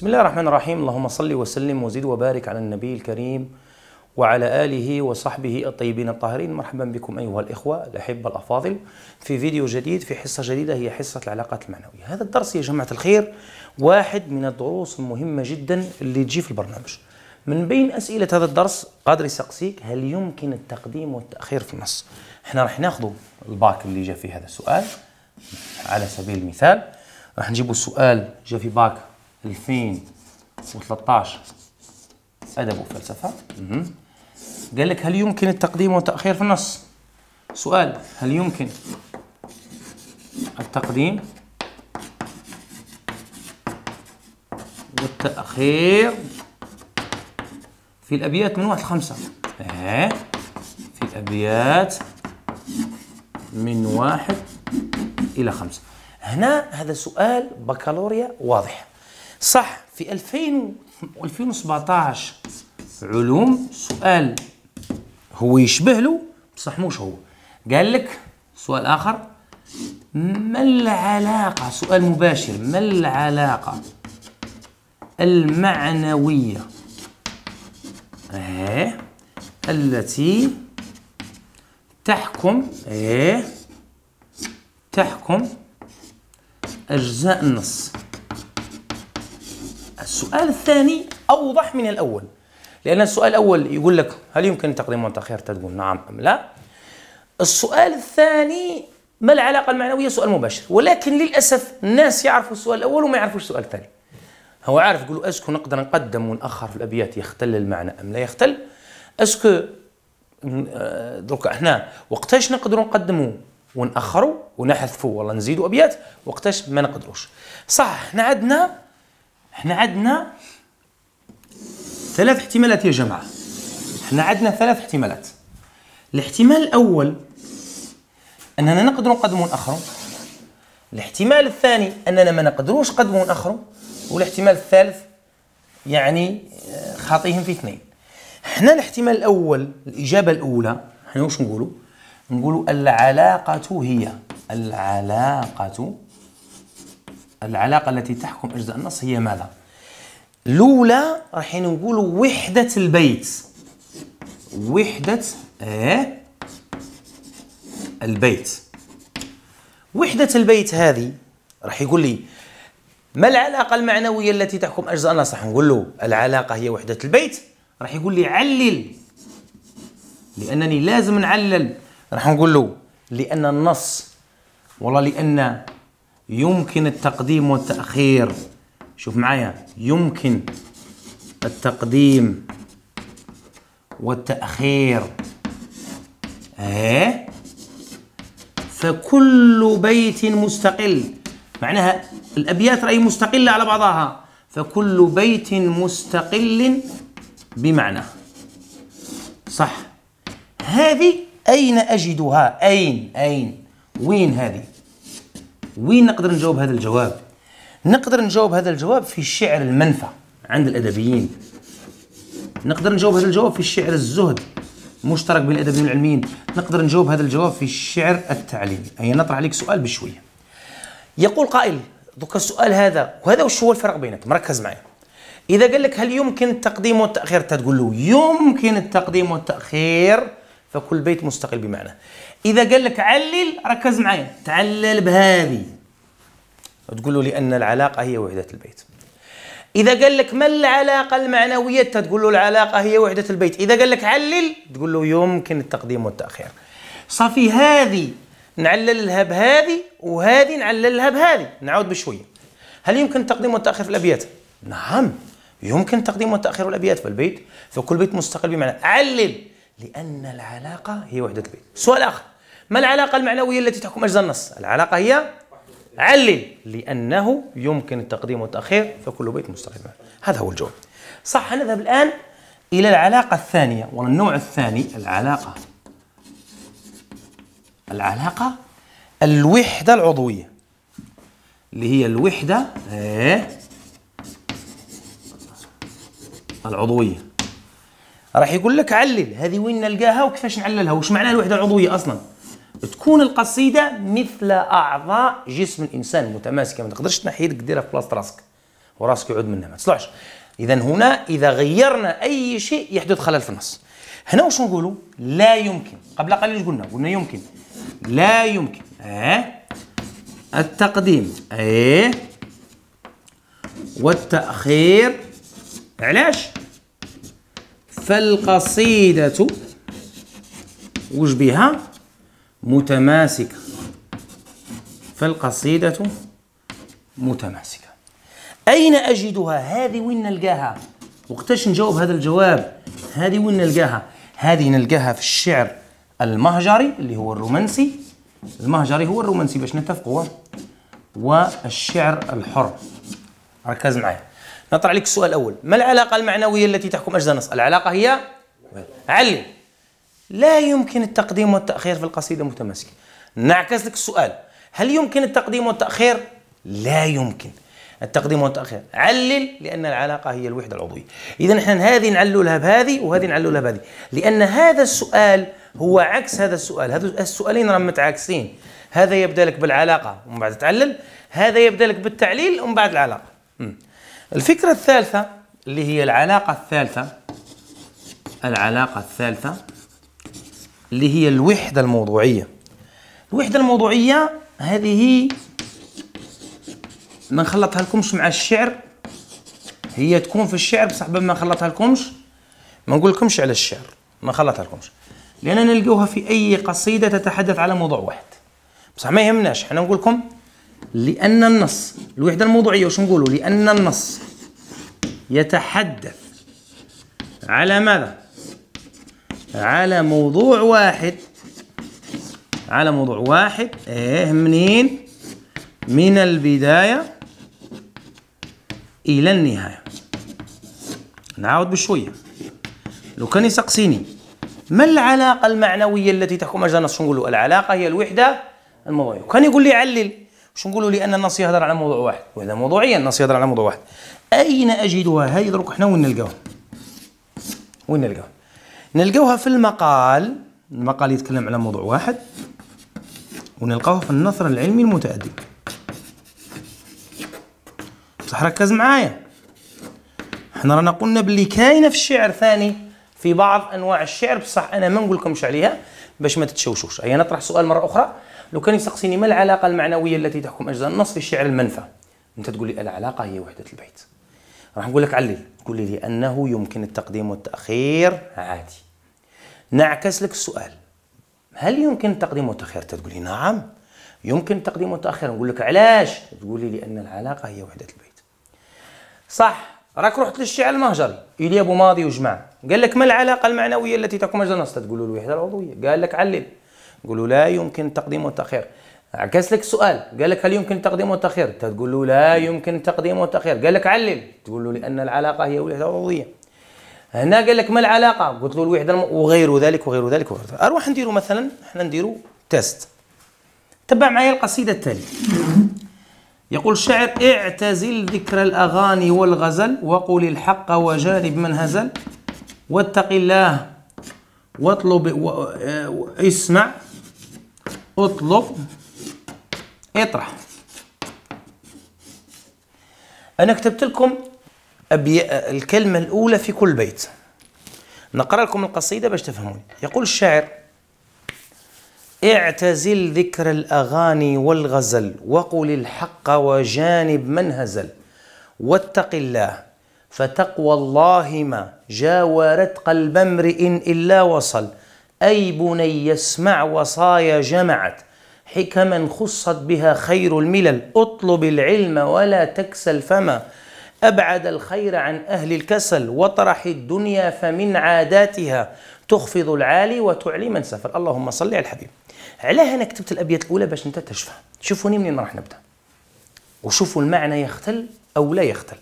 بسم الله الرحمن الرحيم اللهم صل وسلم وزد وبارك على النبي الكريم وعلى آله وصحبه الطيبين الطاهرين مرحبا بكم أيها الإخوة الأحبة الأفاضل في فيديو جديد في حصة جديدة هي حصة العلاقات المعنوية هذا الدرس يا جماعة الخير واحد من الدروس المهمة جدا اللي تجي في البرنامج من بين أسئلة هذا الدرس قادر يسقسيك هل يمكن التقديم والتأخير في النص احنا راح ناخذ الباك اللي جاء في هذا السؤال على سبيل المثال راح نجيب السؤال جاء في باك 2013 أدب وفلسفة قال لك هل يمكن التقديم والتأخير في النص؟ سؤال هل يمكن التقديم والتأخير في الأبيات من واحد لخمسة اه في الأبيات من واحد إلى خمسة هنا هذا سؤال بكالوريا واضح صح في 2000 2017 علوم سؤال هو يشبه له بصح مش هو قال لك سؤال اخر ما العلاقه سؤال مباشر ما العلاقه المعنويه ايه التي تحكم ايه تحكم اجزاء النص السؤال الثاني أوضح من الأول لأن السؤال الأول يقول لك هل يمكن تقديم وانت خير تقول نعم أم لا السؤال الثاني ما العلاقة المعنوية سؤال مباشر ولكن للأسف الناس يعرفوا السؤال الأول وما يعرفوش السؤال الثاني هو عارف يقولوا اسكو نقدر نقدم ونأخر في الأبيات يختل المعنى أم لا يختل اسكو آه، دروك احنا وقتاش نقدروا نقدموا ونأخروا ونحذفوا ولا نزيدوا أبيات وقتاش ما نقدروش صح احنا عندنا احنا عندنا ثلاث احتمالات يا جماعه احنا عندنا ثلاث احتمالات الاحتمال الاول اننا نقدروا نقدموا ناخروا الاحتمال الثاني اننا ما نقدروش نقدموا ناخروا والاحتمال الثالث يعني آه، خاطيهم في اثنين احنا الاحتمال الاول الاجابه الاولى احنا واش نقولوا نقولوا العلاقه هي العلاقه العلاقة التي تحكم أجزاء النص هي ماذا؟ الأولى راح نقولوا وحدة البيت وحدة إيه؟ البيت وحدة البيت هذه راح يقول لي ما العلاقة المعنوية التي تحكم أجزاء النص؟ راح نقول له العلاقة هي وحدة البيت راح يقول لي علل لأنني لازم نعلل راح نقول له لأن النص والله لأن يمكن التقديم والتأخير شوف معايا يمكن التقديم والتأخير ايه فكل بيت مستقل معناها الأبيات رأي مستقلة على بعضها فكل بيت مستقل بمعنى صح هذه أين أجدها أين أين وين هذه وين نقدر نجاوب هذا الجواب نقدر نجاوب هذا الجواب في شعر المنفى عند الادبيين نقدر نجاوب هذا الجواب في الشعر الزهد مشترك بين الادبيين والعلميين نقدر نجاوب هذا الجواب في الشعر التعليمي اي نطرح عليك سؤال بشويه يقول قائل دوكا السؤال هذا وهذا وش هو الفرق بينك مركز معي اذا قال لك هل يمكن التقديم والتاخير تقول له يمكن التقديم والتاخير فكل بيت مستقل بمعنى اذا قال لك علل ركز معايا تعلل بهذه تقول له لان العلاقه هي وحده البيت اذا قال لك ما العلاقه المعنويه تقول له العلاقه هي وحده البيت اذا قال لك علل تقول له يمكن التقديم والتاخير صافي هذه نعللها بهذه وهذه نعللها بهذه نعود بشويه هل يمكن التقديم والتاخير في الابيات نعم يمكن التقديم والتاخير الابيات في البيت فكل بيت مستقل بمعنى علل لان العلاقه هي وحده البيت سؤال اخر ما العلاقة المعنوية التي تحكم أجزاء النص؟ العلاقة هي علل لأنه يمكن التقديم والتأخير فكل بيت مستقل هذا هو الجواب صح نذهب الآن إلى العلاقة الثانية والنوع الثاني العلاقة العلاقة الوحدة العضوية اللي هي الوحدة إيه؟ العضوية راح يقول لك علل هذه وين نلقاها وكيفاش نعللها وش معناها الوحدة العضوية أصلا تكون القصيده مثل اعضاء جسم الانسان متماسكه ما تقدرش تنحي يدك ديرها في بلاصه راسك وراسك يعود منها ما تصلحش اذا هنا اذا غيرنا اي شيء يحدث خلل في النص هنا واش نقولوا لا يمكن قبل قليل قلنا قلنا يمكن لا يمكن اه التقديم ايه والتاخير علاش فالقصيده وش بها متماسكة فالقصيدة متماسكة أين أجدها هذه وين نلقاها وقتاش نجاوب هذا الجواب هذه وين نلقاها هذه نلقاها في الشعر المهجري اللي هو الرومانسي المهجري هو الرومانسي باش نتفقوا والشعر الحر ركز معايا نطرح عليك السؤال الاول ما العلاقه المعنويه التي تحكم اجزاء النص العلاقه هي علم لا يمكن التقديم والتأخير في القصيدة المتماسكة نعكس لك السؤال هل يمكن التقديم والتأخير؟ لا يمكن التقديم والتأخير علل لأن العلاقة هي الوحدة العضوية إذا نحن هذه نعللها بهذه وهذه نعللها بهذه لأن هذا السؤال هو عكس هذا السؤال هذا السؤالين راهم متعاكسين هذا يبدا لك بالعلاقة ومن بعد تعلل هذا يبدا لك بالتعليل ومن بعد العلاقة الفكرة الثالثة اللي هي العلاقة الثالثة العلاقة الثالثة اللي هي الوحدة الموضوعية الوحدة الموضوعية هذه ما نخلطها لكمش مع الشعر هي تكون في الشعر بصح ما نخلطها لكمش ما نقول لكمش على الشعر ما نخلطها لكمش لاننا نلقوها في اي قصيده تتحدث على موضوع واحد بصح ما يهمناش حنا نقول لكم لان النص الوحده الموضوعيه واش نقولوا لان النص يتحدث على ماذا على موضوع واحد على موضوع واحد ايه منين من البداية إلى النهاية نعاود بشوية لو كان يسقسيني ما العلاقة المعنوية التي تحكم أجزاء النص له العلاقة هي الوحدة الموضوعية وكان يقول لي علل باش نقولوا لان النص يهضر على موضوع واحد وهذا موضوعيا النص يهضر على موضوع واحد أين أجدها هاي دروك حنا وين نلقاها وين نلقاها نلقوها في المقال المقال يتكلم على موضوع واحد ونلقاوها في النثر العلمي المتأدب بصح ركز معايا احنا رانا قلنا باللي كاينه في الشعر ثاني في بعض انواع الشعر بصح انا ما نقول لكمش عليها باش ما تتشوشوش هيا نطرح سؤال مره اخرى لو كان يسقسيني ما العلاقه المعنويه التي تحكم اجزاء النص في الشعر المنفى انت تقول لي العلاقه هي وحده البيت راح نقول لك علل تقول لي لأنه يمكن التقديم والتأخير عادي نعكس لك السؤال هل يمكن التقديم والتأخير تقول لي نعم يمكن التقديم والتأخير نقول لك علاش تقول لي لأن العلاقة هي وحدة البيت صح راك رحت للشيعة المهجري أبو ماضي وجماعة قال لك ما العلاقة المعنوية التي تكون مجرى النص تقول له الوحدة العضوية قال لك علل قولوا لا يمكن التقديم والتأخير عكس لك السؤال قال لك هل يمكن تقديم وتاخير انت تقول له لا يمكن تقديم وتاخير قال لك علل تقول له لان العلاقه هي وحدة عضوية هنا قال لك ما العلاقه قلت له الوحده الم... وغير ذلك وغير ذلك وغير ذلك اروح نديروا مثلا احنا نديروا تيست تبع معي القصيده التاليه يقول الشاعر اعتزل ذكر الاغاني والغزل وقل الحق وجانب من هزل واتق الله واطلب و... آه، اسمع اطلب اطرح انا كتبت لكم أبي... الكلمه الاولى في كل بيت نقرا لكم القصيده باش تفهموني يقول الشاعر اعتزل ذكر الاغاني والغزل وقل الحق وجانب من هزل واتق الله فتقوى الله ما جاورت قلب امرئ الا وصل اي بني اسمع وصايا جمعت حكما خصت بها خير الملل اطلب العلم ولا تكسل فما أبعد الخير عن أهل الكسل وطرح الدنيا فمن عاداتها تخفض العالي وتعلي من سفر اللهم صل على الحبيب علاه أنا كتبت الأبيات الأولى باش أنت تشفى شوفوني منين راح نبدأ وشوفوا المعنى يختل أو لا يختل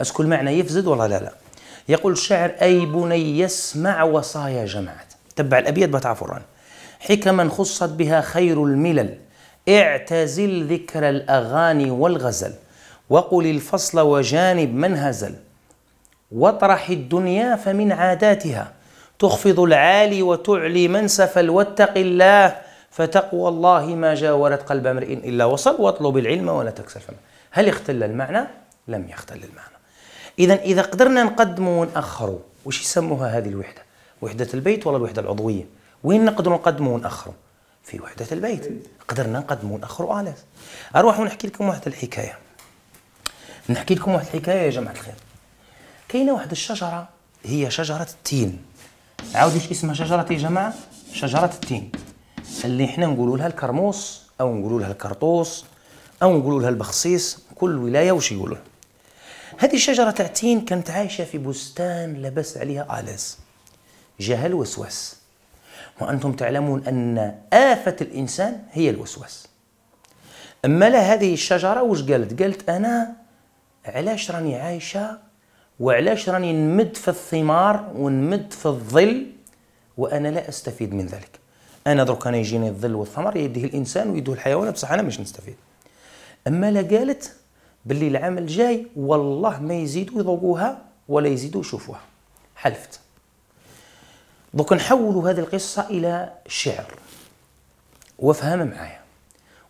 أسكو المعنى يفزد ولا لا لا يقول الشاعر أي بني يسمع وصايا جمعت تبع الأبيات بتاع فران حكما خصت بها خير الملل اعتزل ذكر الأغاني والغزل وقل الفصل وجانب من هزل واطرح الدنيا فمن عاداتها تخفض العالي وتعلي من سفل واتق الله فتقوى الله ما جاورت قلب امرئ إلا وصل واطلب العلم ولا تكسل فما هل اختل المعنى؟ لم يختل المعنى إذا إذا قدرنا نقدموا ونأخروا وش يسموها هذه الوحدة؟ وحدة البيت ولا الوحدة العضوية؟ وين نقدروا نقدموا ونأخروا في وحدة البيت قدرنا نقدموا ونأخروا آلاف أروح ونحكي لكم واحد الحكاية نحكي لكم واحد الحكاية يا جماعة الخير كاينة واحد الشجرة هي شجرة التين عاودوا ايش اسمها شجرة إيه يا جماعة شجرة التين اللي احنا نقولوا لها الكرموس أو نقولوا لها الكرطوس أو نقولوا لها البخصيص كل ولاية وش يقولوا هذه الشجرة تاع التين كانت عايشة في بستان لبس عليها آلاس جهل وسواس وأنتم تعلمون أن آفة الإنسان هي الوسواس أما لا هذه الشجرة وش قالت؟ قالت أنا علاش راني عايشة وعلاش راني نمد في الثمار ونمد في الظل وأنا لا أستفيد من ذلك أنا درك أنا يجيني الظل والثمر يديه الإنسان ويديه الحيوان بصح أنا مش نستفيد أما لا قالت باللي العام الجاي والله ما يزيدوا يذوقوها ولا يزيدوا يشوفوها حلفت دوك نحولوا هذه القصة إلى شعر وافهم معايا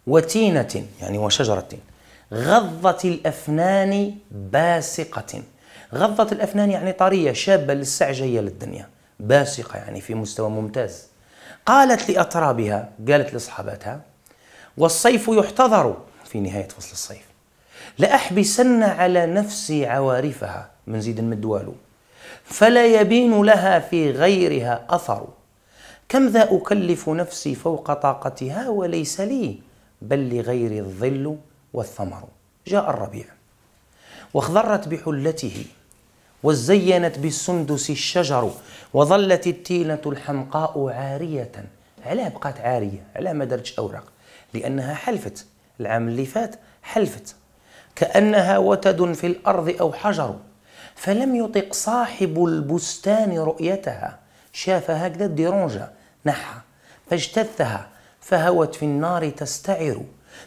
وتينة يعني وشجرة غضة الأفنان باسقة غضة الأفنان يعني طرية شابة للسعجية جاية للدنيا باسقة يعني في مستوى ممتاز قالت لأطرابها قالت لأصحاباتها والصيف يحتضر في نهاية فصل الصيف لأحبسن على نفسي عوارفها من زيد المدوالو فلا يبين لها في غيرها اثر كم ذا اكلف نفسي فوق طاقتها وليس لي بل لغيري الظل والثمر جاء الربيع واخضرت بحلته وزينت بالسندس الشجر وظلت التينة الحمقاء عارية علاه بقات عارية علاه ما درتش أوراق لأنها حلفت العام اللي فات حلفت كأنها وتد في الأرض أو حجر فلم يطق صاحب البستان رؤيتها شاف هكذا الديرونجة نحى فاجتثها فهوت في النار تستعر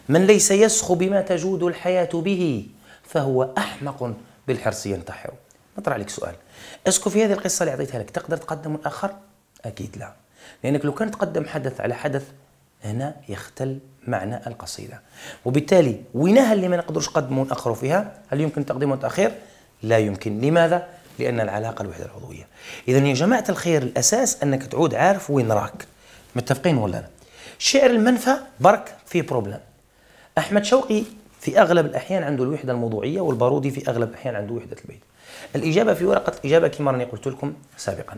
من ليس يسخو بما تجود الحياة به فهو أحمق بالحرص ينتحر نطرح لك سؤال اسكو في هذه القصة اللي عطيتها لك تقدر تقدم الآخر؟ أكيد لا لأنك لو كان تقدم حدث على حدث هنا يختل معنى القصيدة وبالتالي وينها اللي ما نقدرش نقدمه ونأخره فيها هل يمكن تقديمه تأخير؟ لا يمكن لماذا؟ لأن العلاقة الوحدة العضوية إذا يا جماعة الخير الأساس أنك تعود عارف وين راك متفقين ولا لا شعر المنفى برك فيه بروبلم أحمد شوقي في أغلب الأحيان عنده الوحدة الموضوعية والبارودي في أغلب الأحيان عنده وحدة البيت الإجابة في ورقة الإجابة كما راني قلت لكم سابقا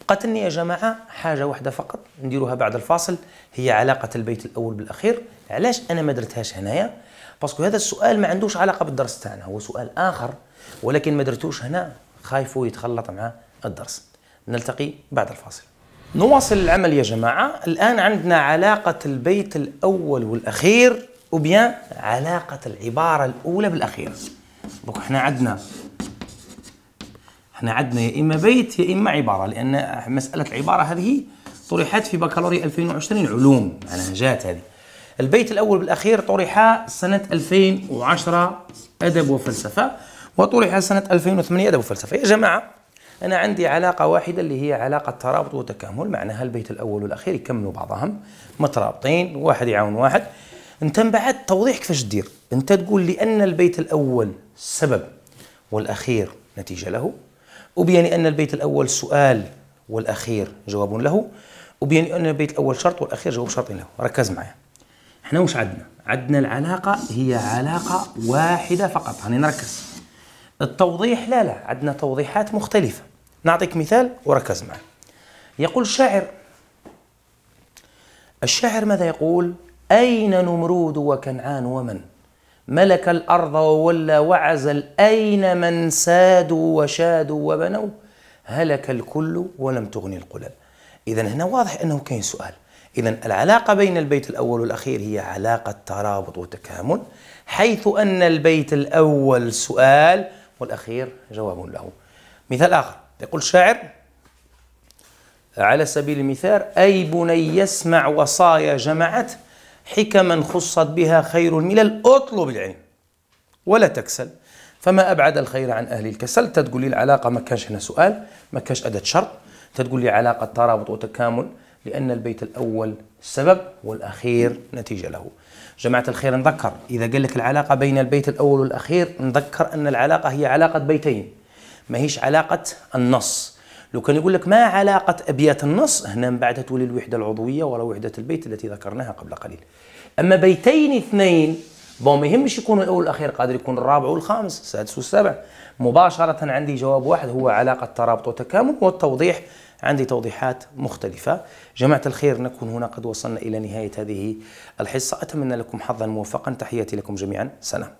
بقاتني يا جماعة حاجة واحدة فقط نديروها بعد الفاصل هي علاقة البيت الأول بالأخير علاش أنا ما درتهاش هنايا باسكو هذا السؤال ما عندوش علاقة بالدرس تاعنا هو سؤال آخر ولكن ما درتوش هنا خايفوا يتخلط مع الدرس نلتقي بعد الفاصل نواصل العمل يا جماعة الآن عندنا علاقة البيت الأول والأخير وبيان علاقة العبارة الأولى بالأخير دوك احنا عندنا احنا عندنا يا إما بيت يا إما عبارة لأن مسألة العبارة هذه طرحت في بكالوريا 2020 علوم معناها جات هذه البيت الأول بالأخير طرح سنة 2010 أدب وفلسفة وطرح سنة 2008 أدب وفلسفة يا جماعة أنا عندي علاقة واحدة اللي هي علاقة ترابط وتكامل معناها البيت الأول والأخير يكملوا بعضهم مترابطين واحد يعاون واحد أنت من بعد توضيح كيفاش تدير أنت تقول لي أن البيت الأول سبب والأخير نتيجة له وبيان أن البيت الأول سؤال والأخير جواب له وبيان أن البيت الأول شرط والأخير جواب شرط له ركز معايا احنا واش عندنا عندنا العلاقة هي علاقة واحدة فقط هاني نركز التوضيح لا لا عندنا توضيحات مختلفة نعطيك مثال وركز معي يقول الشاعر الشاعر ماذا يقول أين نمرود وكنعان ومن ملك الأرض وولى وعزل أين من سادوا وشادوا وبنوا هلك الكل ولم تغني القلب إذا هنا واضح أنه كاين سؤال إذا العلاقة بين البيت الأول والأخير هي علاقة ترابط وتكامل حيث أن البيت الأول سؤال والأخير جواب له مثال آخر يقول الشاعر على سبيل المثال أي بني يسمع وصايا جمعت حكما خصت بها خير الملل اطلب العلم ولا تكسل فما أبعد الخير عن أهل الكسل تتقول لي العلاقة ما كانش هنا سؤال ما كانش أداة شرط تتقول لي علاقة ترابط وتكامل لأن البيت الأول سبب والأخير نتيجة له جماعة الخير نذكر إذا قال لك العلاقة بين البيت الأول والأخير نذكر أن العلاقة هي علاقة بيتين ما هيش علاقة النص لو كان يقول لك ما علاقة أبيات النص هنا من بعد تولي الوحدة العضوية ولا وحدة البيت التي ذكرناها قبل قليل أما بيتين اثنين بون ما يهمش يكون الأول والأخير قادر يكون الرابع والخامس السادس والسابع مباشرة عندي جواب واحد هو علاقة ترابط وتكامل والتوضيح عندي توضيحات مختلفة جماعة الخير نكون هنا قد وصلنا إلى نهاية هذه الحصة أتمنى لكم حظا موفقا تحياتي لكم جميعا سلام